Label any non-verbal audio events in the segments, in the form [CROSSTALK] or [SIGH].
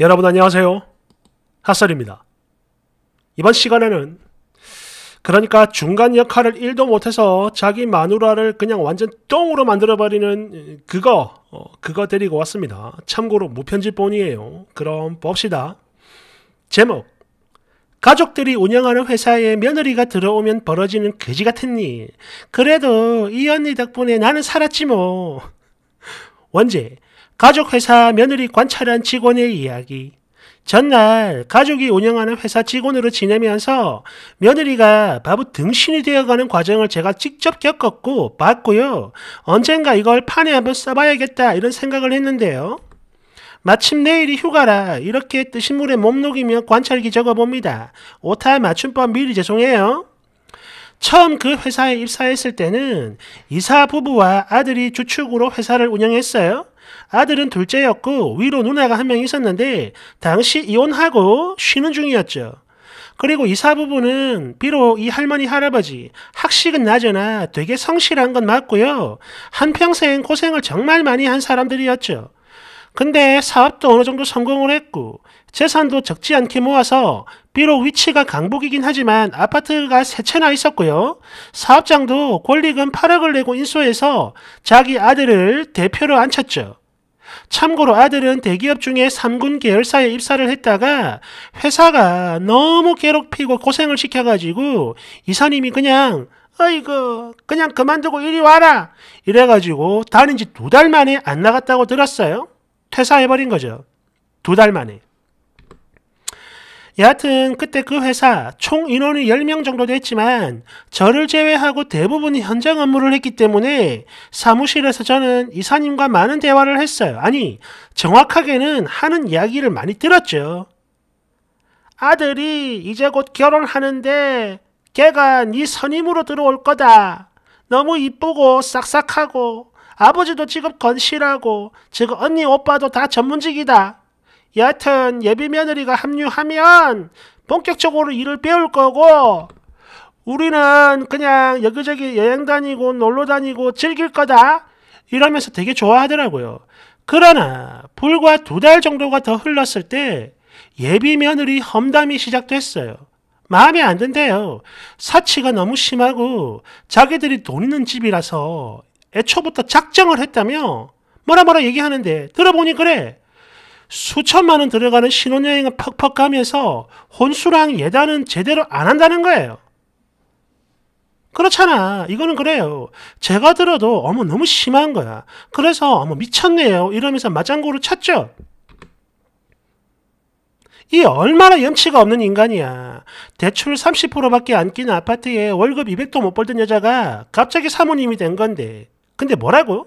여러분 안녕하세요. 핫설입니다. 이번 시간에는 그러니까 중간 역할을 1도 못해서 자기 마누라를 그냥 완전 똥으로 만들어버리는 그거, 어, 그거 데리고 왔습니다. 참고로 무편집본이에요. 그럼 봅시다. 제목 가족들이 운영하는 회사에 며느리가 들어오면 벌어지는 거지 같은 일. 그래도 이 언니 덕분에 나는 살았지 뭐. [LAUGHS] 원제 가족회사 며느리 관찰한 직원의 이야기. 전날 가족이 운영하는 회사 직원으로 지내면서 며느리가 바보 등신이 되어가는 과정을 제가 직접 겪었고 봤고요. 언젠가 이걸 판에 한번 써봐야겠다 이런 생각을 했는데요. 마침 내일이 휴가라 이렇게 뜨신 물에 몸 녹이며 관찰기 적어봅니다. 오타 맞춤법 미리 죄송해요. 처음 그 회사에 입사했을 때는 이사 부부와 아들이 주축으로 회사를 운영했어요. 아들은 둘째였고 위로 누나가 한 명 있었는데 당시 이혼하고 쉬는 중이었죠. 그리고 이사 부부는 비록 이 할머니 할아버지 학식은 낮으나 되게 성실한 건 맞고요. 한평생 고생을 정말 많이 한 사람들이었죠. 근데 사업도 어느 정도 성공을 했고 재산도 적지 않게 모아서 비록 위치가 강북이긴 하지만 아파트가 세 채나 있었고요. 사업장도 권리금 8억을 내고 인수해서 자기 아들을 대표로 앉혔죠. 참고로 아들은 대기업 중에 3군 계열사에 입사를 했다가 회사가 너무 괴롭히고 고생을 시켜가지고 이사님이 그냥 아이고 그냥 그만두고 이리 와라 이래가지고 다닌 지 두 달 만에 안 나갔다고 들었어요. 퇴사해버린 거죠. 두 달 만에. 여하튼 그때 그 회사 총 인원이 10명 정도 됐지만 저를 제외하고 대부분이 현장 업무를 했기 때문에 사무실에서 저는 이사님과 많은 대화를 했어요. 아니, 정확하게는 하는 이야기를 많이 들었죠. 아들이 이제 곧 결혼하는데 걔가 네 선임으로 들어올 거다. 너무 이쁘고 싹싹하고 아버지도 지금 건실하고 지금 언니 오빠도 다 전문직이다. 여하튼 예비 며느리가 합류하면 본격적으로 일을 배울 거고 우리는 그냥 여기저기 여행 다니고 놀러 다니고 즐길 거다 이러면서 되게 좋아하더라고요. 그러나 불과 두 달 정도가 더 흘렀을 때 예비 며느리 험담이 시작됐어요. 마음에 안 든대요. 사치가 너무 심하고 자기들이 돈 있는 집이라서 애초부터 작정을 했다며 뭐라 뭐라 얘기하는데 들어보니 그래. 수천만 원 들어가는 신혼여행을 퍽퍽하면서 혼수랑 예단은 제대로 안 한다는 거예요. 그렇잖아. 이거는 그래요. 제가 들어도 어머 너무 심한 거야. 그래서 어머 미쳤네요. 이러면서 맞장구를 쳤죠. 이 얼마나 염치가 없는 인간이야. 대출 30%밖에 안 끼는 아파트에 월급 200도 못 벌던 여자가 갑자기 사모님이 된 건데. 근데 뭐라고?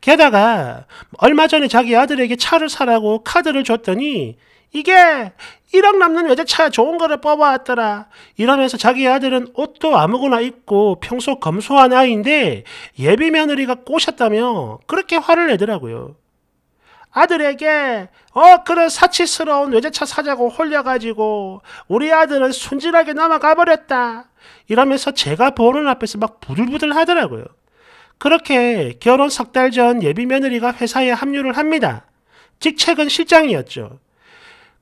게다가 얼마 전에 자기 아들에게 차를 사라고 카드를 줬더니 이게 1억 남는 외제차 좋은 거를 뽑아왔더라. 이러면서 자기 아들은 옷도 아무거나 입고 평소 검소한 아이인데 예비 며느리가 꼬셨다며 그렇게 화를 내더라고요. 아들에게 어 그런 사치스러운 외제차 사자고 홀려가지고 우리 아들은 순진하게 넘어가 버렸다. 이러면서 제가 보는 앞에서 막 부들부들 하더라고요. 그렇게 결혼 석 달 전 예비 며느리가 회사에 합류를 합니다. 직책은 실장이었죠.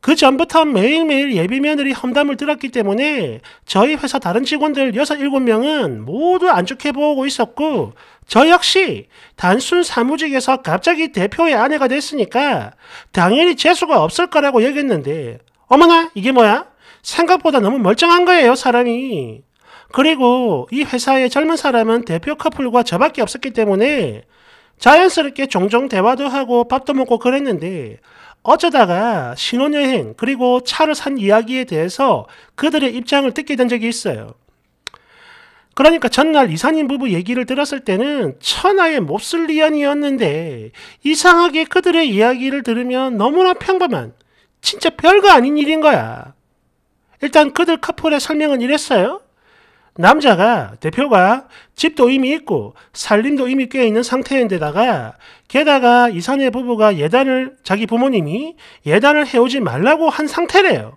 그 전부터 매일매일 예비 며느리 험담을 들었기 때문에 저희 회사 다른 직원들 6, 7명은 모두 안 좋게 보고 있었고 저 역시 단순 사무직에서 갑자기 대표의 아내가 됐으니까 당연히 재수가 없을 거라고 여겼는데 어머나 이게 뭐야? 생각보다 너무 멀쩡한 거예요 사람이. 그리고 이 회사의 젊은 사람은 대표 커플과 저밖에 없었기 때문에 자연스럽게 종종 대화도 하고 밥도 먹고 그랬는데 어쩌다가 신혼여행 그리고 차를 산 이야기에 대해서 그들의 입장을 듣게 된 적이 있어요. 그러니까 전날 이사님 부부 얘기를 들었을 때는 천하의 몹쓸 리안이었는데 이상하게 그들의 이야기를 들으면 너무나 평범한 진짜 별거 아닌 일인 거야. 일단 그들 커플의 설명은 이랬어요. 남자가 대표가 집도 이미 있고 살림도 이미 꽤 있는 상태인데다가 게다가 이산의 부부가 예단을 자기 부모님이 예단을 해오지 말라고 한 상태래요.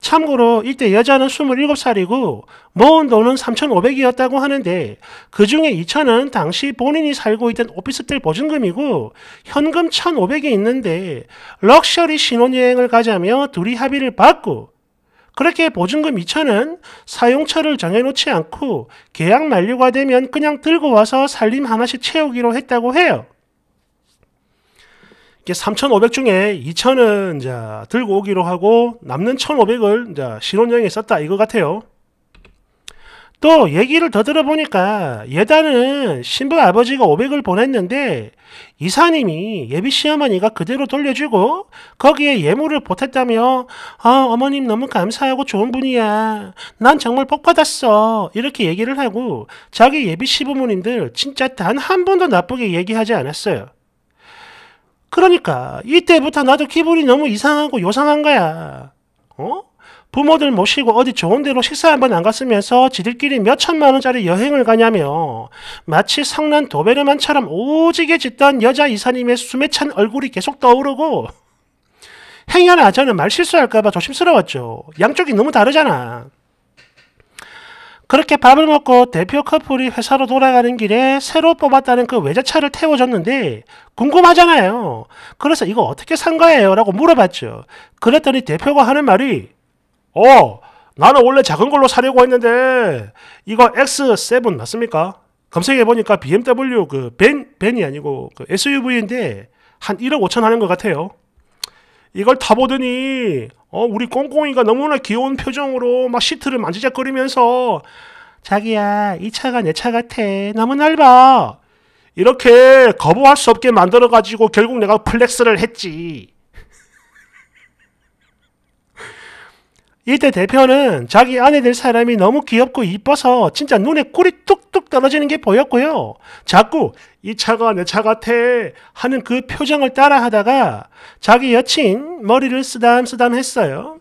참고로 이때 여자는 27살이고 모은 돈은 3,500이었다고 하는데 그 중에 2,000은 당시 본인이 살고 있던 오피스텔 보증금이고 현금 1,500이 있는데 럭셔리 신혼여행을 가자며 둘이 합의를 받고 그렇게 보증금 2천은 사용처를 정해놓지 않고 계약 만료가 되면 그냥 들고 와서 살림 하나씩 채우기로 했다고 해요. 이게 3,500 중에 2,000은 자 들고 오기로 하고 남는 1,500을 자 실온여행에 썼다 이거 같아요. 또 얘기를 더 들어보니까 예단은 신부 아버지가 500을 보냈는데 이사님이 예비 시어머니가 그대로 돌려주고 거기에 예물을 보탰다며 아 어머님 너무 감사하고 좋은 분이야 난 정말 복 받았어 이렇게 얘기를 하고 자기 예비 시부모님들 진짜 단 한 번도 나쁘게 얘기하지 않았어요. 그러니까 이때부터 나도 기분이 너무 이상하고 요상한 거야. 어? 부모들 모시고 어디 좋은 데로 식사 한 번 안 갔으면서 지들끼리 몇 천만 원짜리 여행을 가냐며 마치 성난 도베르만처럼 오지게 짓던 여자 이사님의 수에찬 얼굴이 계속 떠오르고 행여나 아저는 말 실수할까봐 조심스러웠죠. 양쪽이 너무 다르잖아. 그렇게 밥을 먹고 대표 커플이 회사로 돌아가는 길에 새로 뽑았다는 그 외제차를 태워줬는데 궁금하잖아요. 그래서 이거 어떻게 산 거예요? 라고 물어봤죠. 그랬더니 대표가 하는 말이 어, 나는 원래 작은 걸로 사려고 했는데 이거 X7 맞습니까? 검색해 보니까 BMW 그 벤, 벤이 아니고 그 SUV인데 한 1억 5천 하는 것 같아요. 이걸 타보더니 어, 우리 꽁꽁이가 너무나 귀여운 표정으로 막 시트를 만지작거리면서 자기야 이 차가 내 차 같아 너무 넓어 이렇게 거부할 수 없게 만들어가지고 결국 내가 플렉스를 했지. 이때 대표는 자기 아내 될 사람이 너무 귀엽고 이뻐서 진짜 눈에 꿀이 뚝뚝 떨어지는 게 보였고요. 자꾸 이 차가 내 차 같아 하는 그 표정을 따라 하다가 자기 여친 머리를 쓰담쓰담 했어요.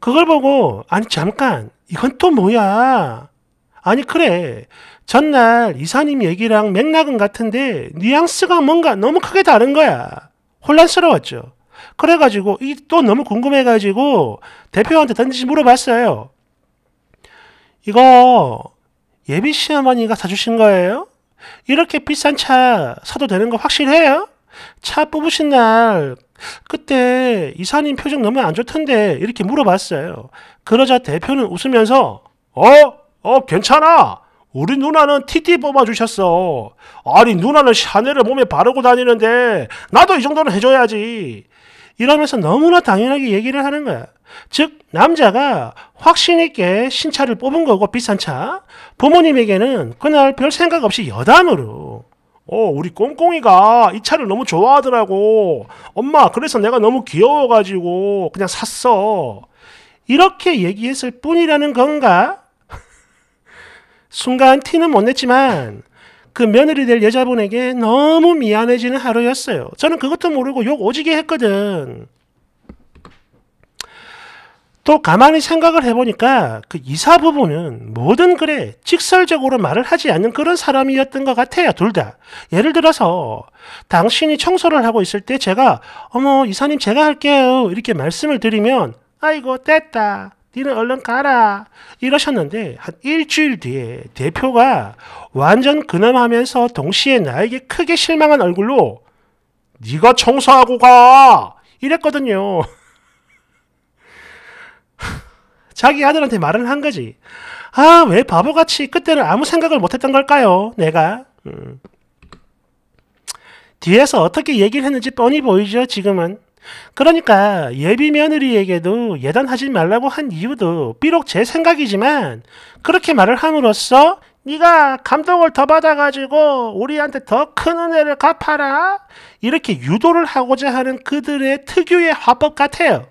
그걸 보고 아니 잠깐 이건 또 뭐야? 아니 그래 전날 이사님 얘기랑 맥락은 같은데 뉘앙스가 뭔가 너무 크게 다른 거야. 혼란스러웠죠. 그래가지고 이 또 너무 궁금해가지고 대표한테 던지 물어봤어요. 이거 예비 시어머니가 사주신 거예요? 이렇게 비싼 차 사도 되는 거 확실해요? 차 뽑으신 날 그때 이사님 표정 너무 안 좋던데 이렇게 물어봤어요. 그러자 대표는 웃으면서 어? 어 괜찮아. 우리 누나는 TT 뽑아주셨어. 아니 누나는 샤넬을 몸에 바르고 다니는데 나도 이 정도는 해줘야지. 이러면서 너무나 당연하게 얘기를 하는 거야. 즉 남자가 확신 있게 신차를 뽑은 거고 비싼 차 부모님에게는 그날 별 생각 없이 여담으로 어 우리 꽁꽁이가 이 차를 너무 좋아하더라고 엄마 그래서 내가 너무 귀여워가지고 그냥 샀어 이렇게 얘기했을 뿐이라는 건가? [LAUGHS] 순간 티는 못 냈지만 그 며느리 될 여자분에게 너무 미안해지는 하루였어요. 저는 그것도 모르고 욕 오지게 했거든. 또 가만히 생각을 해보니까 그 이사 부부는 뭐든 그래 직설적으로 말을 하지 않는 그런 사람이었던 것 같아요 둘 다. 예를 들어서 당신이 청소를 하고 있을 때 제가 어머 이사님 제가 할게요 이렇게 말씀을 드리면 아이고 됐다 니는 얼른 가라. 이러셨는데 한 일주일 뒤에 대표가 완전 근엄하면서 동시에 나에게 크게 실망한 얼굴로 네가 청소하고 가! 이랬거든요. [LAUGHS] 자기 아들한테 말은한 거지. 아, 왜 바보같이 그때는 아무 생각을 못했던 걸까요? 내가. 음. 뒤에서 어떻게 얘기를 했는지 뻔히 보이죠, 지금은. 그러니까 예비 며느리에게도 예단하지 말라고 한 이유도 비록 제 생각이지만 그렇게 말을 함으로써 네가 감동을 더 받아가지고 우리한테 더 큰 은혜를 갚아라 이렇게 유도를 하고자 하는 그들의 특유의 화법 같아요.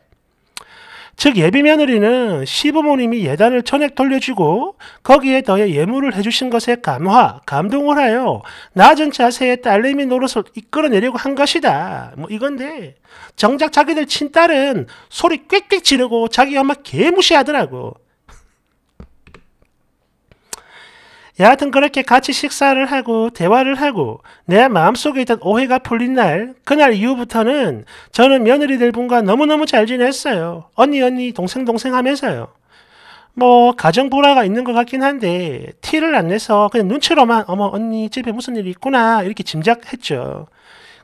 즉 예비 며느리는 시부모님이 예단을 천액 돌려주고 거기에 더해 예물을 해주신 것에 감화, 감동을 하여 낮은 자세에 딸내미 노릇을 이끌어내려고 한 것이다. 뭐 이건데 정작 자기들 친딸은 소리 꽥꽥 지르고 자기 엄마 개무시하더라고. 여하튼 그렇게 같이 식사를 하고 대화를 하고 내 마음속에 있던 오해가 풀린 날 그날 이후부터는 저는 며느리들 분과 너무너무 잘 지냈어요. 언니 언니 동생 동생 하면서요. 뭐 가정 불화가 있는 것 같긴 한데 티를 안 내서 그냥 눈치로만 어머 언니 집에 무슨 일이 있구나 이렇게 짐작했죠.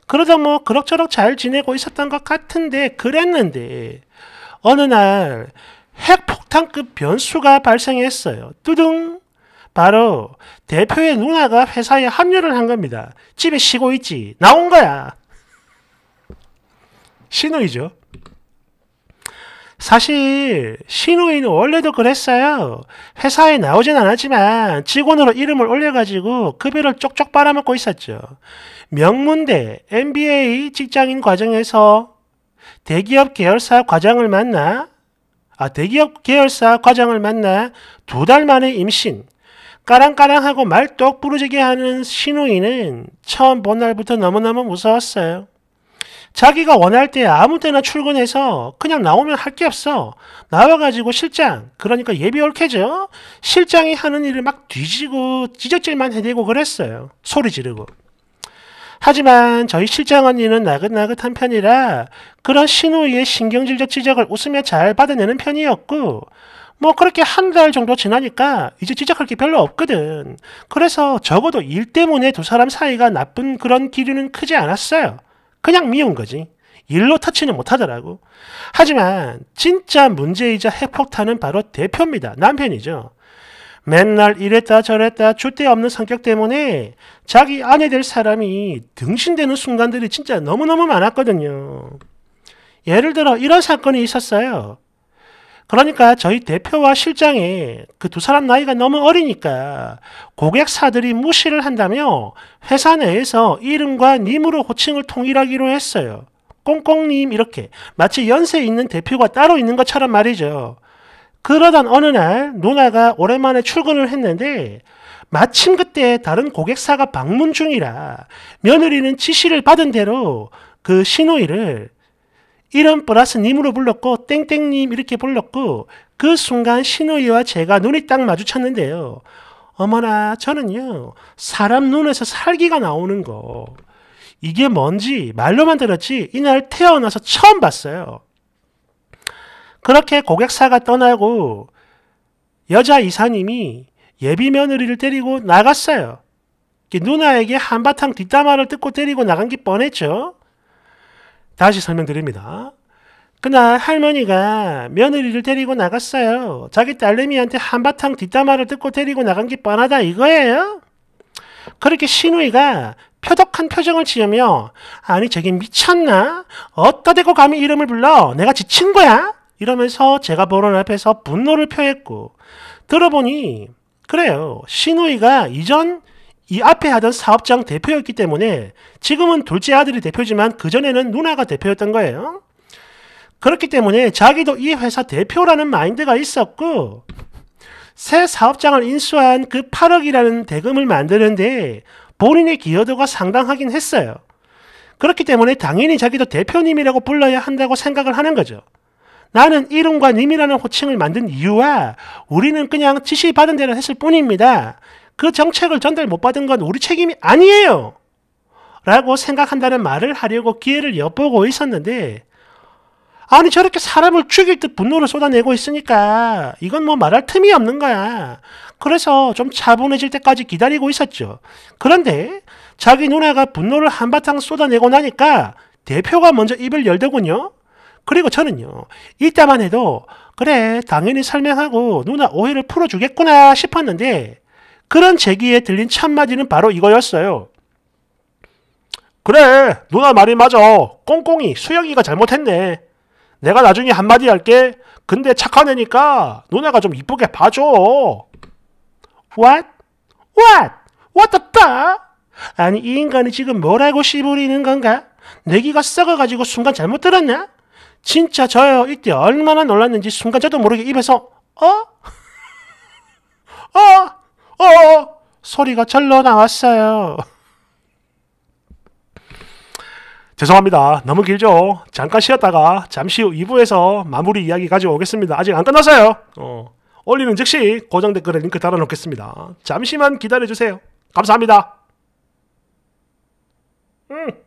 그러다 뭐 그럭저럭 잘 지내고 있었던 것 같은데 그랬는데 어느 날 핵폭탄급 변수가 발생했어요. 뚜둥 바로 대표의 누나가 회사에 합류를 한 겁니다. 집에 쉬고 있지. 나온 거야. 신우이죠. 사실 신우이는 원래도 그랬어요. 회사에 나오진 않았지만 직원으로 이름을 올려가지고 급여를 쪽쪽 빨아먹고 있었죠. 명문대 MBA 직장인 과정에서 대기업 계열사 과장을 만나 아 대기업 계열사 과장을 만나 두 달 만에 임신 까랑까랑하고 말 똑부러지게 하는 신우이는 처음 본 날부터 너무너무 무서웠어요. 자기가 원할 때 아무 때나 출근해서 그냥 나오면 할 게 없어. 나와가지고 실장, 그러니까 예비 올케죠? 실장이 하는 일을 막 뒤지고 찢어질만 해대고 그랬어요. 소리 지르고. 하지만 저희 실장 언니는 나긋나긋한 편이라 그런 신우이의 신경질적 지적을 웃으며 잘 받아내는 편이었고 뭐 그렇게 한 달 정도 지나니까 이제 지적할 게 별로 없거든. 그래서 적어도 일 때문에 두 사람 사이가 나쁜 그런 기류는 크지 않았어요. 그냥 미운 거지. 일로 터치는 못하더라고. 하지만 진짜 문제이자 핵폭탄은 바로 대표입니다. 남편이죠. 맨날 이랬다 저랬다 주대 없는 성격 때문에 자기 아내 될 사람이 등신되는 순간들이 진짜 너무너무 많았거든요. 예를 들어 이런 사건이 있었어요. 그러니까 저희 대표와 실장이 그두 사람 나이가 너무 어리니까 고객사들이 무시를 한다며 회사 내에서 이름과 님으로 호칭을 통일하기로 했어요. 꽁꽁님 이렇게 마치 연세 있는 대표가 따로 있는 것처럼 말이죠. 그러던 어느 날 누나가 오랜만에 출근을 했는데 마침 그때 다른 고객사가 방문 중이라 며느리는 지시를 받은 대로 그 신우이를 이름 보라스님으로 불렀고 땡땡님 이렇게 불렀고 그 순간 신우이와 제가 눈이 딱 마주쳤는데요. 어머나 저는요 사람 눈에서 살기가 나오는 거 이게 뭔지 말로만 들었지 이날 태어나서 처음 봤어요. 그렇게 고객사가 떠나고 여자 이사님이 예비 며느리를 데리고 나갔어요. 누나에게 한바탕 뒷담화를 듣고 데리고 나간 게 뻔했죠. 다시 설명드립니다. 그날 할머니가 며느리를 데리고 나갔어요. 자기 딸내미한테 한바탕 뒷담화를 듣고 데리고 나간 게 뻔하다 이거예요? 그렇게 신우이가 표독한 표정을 지으며 아니 저게 미쳤나? 어따 대고 감히 이름을 불러? 내가 지친 거야? 이러면서 제가 보는 앞에서 분노를 표했고 들어보니 그래요. 신우이가 이전 이 앞에 하던 사업장 대표였기 때문에 지금은 둘째 아들이 대표지만 그전에는 누나가 대표였던 거예요. 그렇기 때문에 자기도 이 회사 대표라는 마인드가 있었고 새 사업장을 인수한 그 8억이라는 대금을 만드는데 본인의 기여도가 상당하긴 했어요. 그렇기 때문에 당연히 자기도 대표님이라고 불러야 한다고 생각을 하는 거죠. 나는 이름과 님이라는 호칭을 만든 이유와 우리는 그냥 지시받은 대로 했을 뿐입니다. 그 정책을 전달 못 받은 건 우리 책임이 아니에요. 라고 생각한다는 말을 하려고 기회를 엿보고 있었는데, 아니, 저렇게 사람을 죽일 듯 분노를 쏟아내고 있으니까, 이건 뭐 말할 틈이 없는 거야. 그래서 좀 차분해질 때까지 기다리고 있었죠. 그런데, 자기 누나가 분노를 한바탕 쏟아내고 나니까, 대표가 먼저 입을 열더군요. 그리고 저는요, 이따만 해도, 그래, 당연히 설명하고 누나 오해를 풀어주겠구나 싶었는데, 그런 제기에 들린 참마디는 바로 이거였어요. 그래, 누나 말이 맞아. 꽁꽁이, 수영이가 잘못했네. 내가 나중에 한마디 할게. 근데 착한 애니까 누나가 좀 이쁘게 봐줘. What? What? What the fuck? 아니, 이 인간이 지금 뭐라고 씨부리는 건가? 내기가 썩어가지고 순간 잘못 들었냐? 진짜 저요 이때 얼마나 놀랐는지 순간 저도 모르게 입에서 어? [LAUGHS] 어? 어! 소리가 절로 나왔어요. [LAUGHS] 죄송합니다. 너무 길죠? 잠깐 쉬었다가 잠시 후 2부에서 마무리 이야기 가져오겠습니다. 아직 안 끝났어요. 어. 올리는 즉시 고정 댓글에 링크 달아놓겠습니다. 잠시만 기다려주세요. 감사합니다. 음.